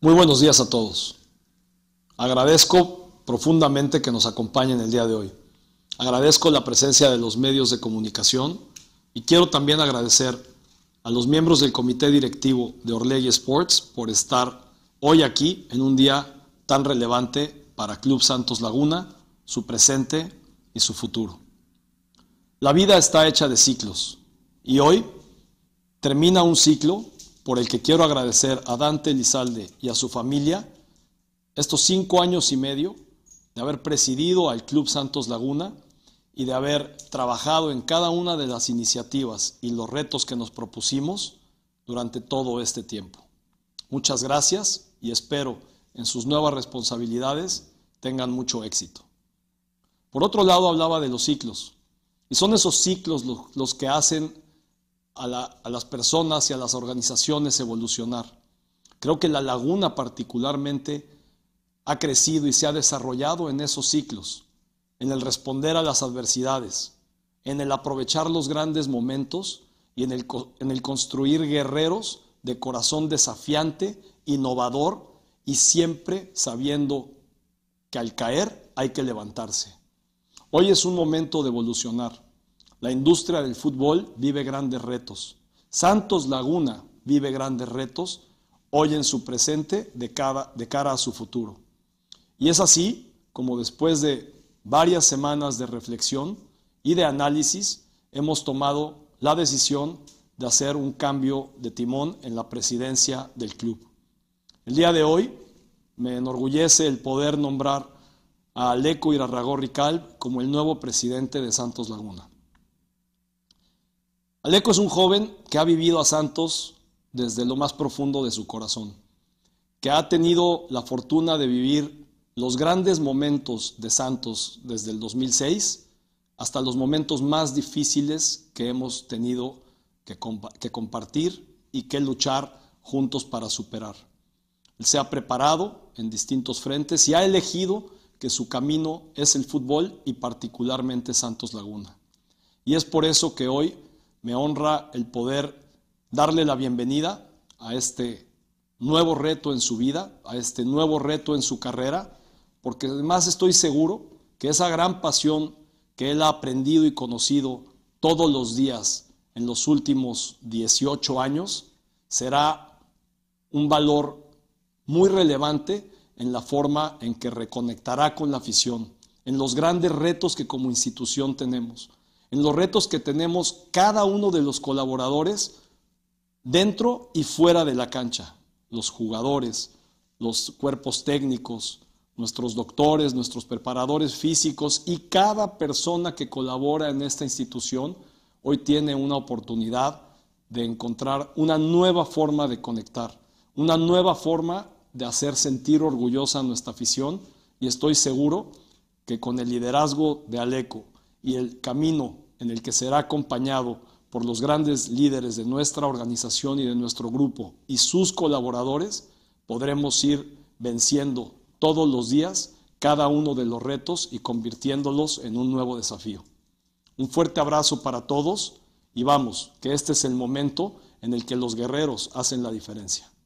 Muy buenos días a todos. Agradezco profundamente que nos acompañen el día de hoy. Agradezco la presencia de los medios de comunicación y quiero también agradecer a los miembros del comité directivo de Orley Sports por estar hoy aquí en un día tan relevante para Club Santos Laguna, su presente y su futuro. La vida está hecha de ciclos y hoy termina un ciclo por el que quiero agradecer a Dante Lizalde y a su familia estos cinco años y medio de haber presidido al Club Santos Laguna y de haber trabajado en cada una de las iniciativas y los retos que nos propusimos durante todo este tiempo. Muchas gracias y espero en sus nuevas responsabilidades tengan mucho éxito. Por otro lado, hablaba de los ciclos, y son esos ciclos los, los que hacen a, las personas y a las organizaciones evolucionar. Creo que la laguna particularmente ha crecido y se ha desarrollado en esos ciclos, en el responder a las adversidades, en el aprovechar los grandes momentos y en el construir guerreros de corazón desafiante, innovador y siempre sabiendo que al caer hay que levantarse. Hoy es un momento de evolucionar. La industria del fútbol vive grandes retos. Santos Laguna vive grandes retos hoy en su presente de cara, a su futuro. Y es así como después de varias semanas de reflexión y de análisis hemos tomado la decisión de hacer un cambio de timón en la presidencia del club. El día de hoy me enorgullece el poder nombrar a Aleco Irarragorri Rical como el nuevo presidente de Santos Laguna. Aleco es un joven que ha vivido a Santos desde lo más profundo de su corazón, que ha tenido la fortuna de vivir los grandes momentos de Santos desde el 2006 hasta los momentos más difíciles que hemos tenido que, que compartir y que luchar juntos para superar. Él se ha preparado en distintos frentes y ha elegido que su camino es el fútbol y particularmente Santos Laguna. Y es por eso que hoy me honra el poder darle la bienvenida a este nuevo reto en su vida, a este nuevo reto en su carrera, porque además estoy seguro que esa gran pasión que él ha aprendido y conocido todos los días en los últimos 18 años será un valor muy relevante en la forma en que reconectará con la afición, en los grandes retos que como institución tenemos en los retos que tenemos cada uno de los colaboradores dentro y fuera de la cancha, los jugadores, los cuerpos técnicos, nuestros doctores, nuestros preparadores físicos y cada persona que colabora en esta institución hoy tiene una oportunidad de encontrar una nueva forma de conectar, una nueva forma de hacer sentir orgullosa nuestra afición y estoy seguro que con el liderazgo de Aleco, y el camino en el que será acompañado por los grandes líderes de nuestra organización y de nuestro grupo y sus colaboradores, podremos ir venciendo todos los días cada uno de los retos y convirtiéndolos en un nuevo desafío. Un fuerte abrazo para todos y vamos, que este es el momento en el que los guerreros hacen la diferencia.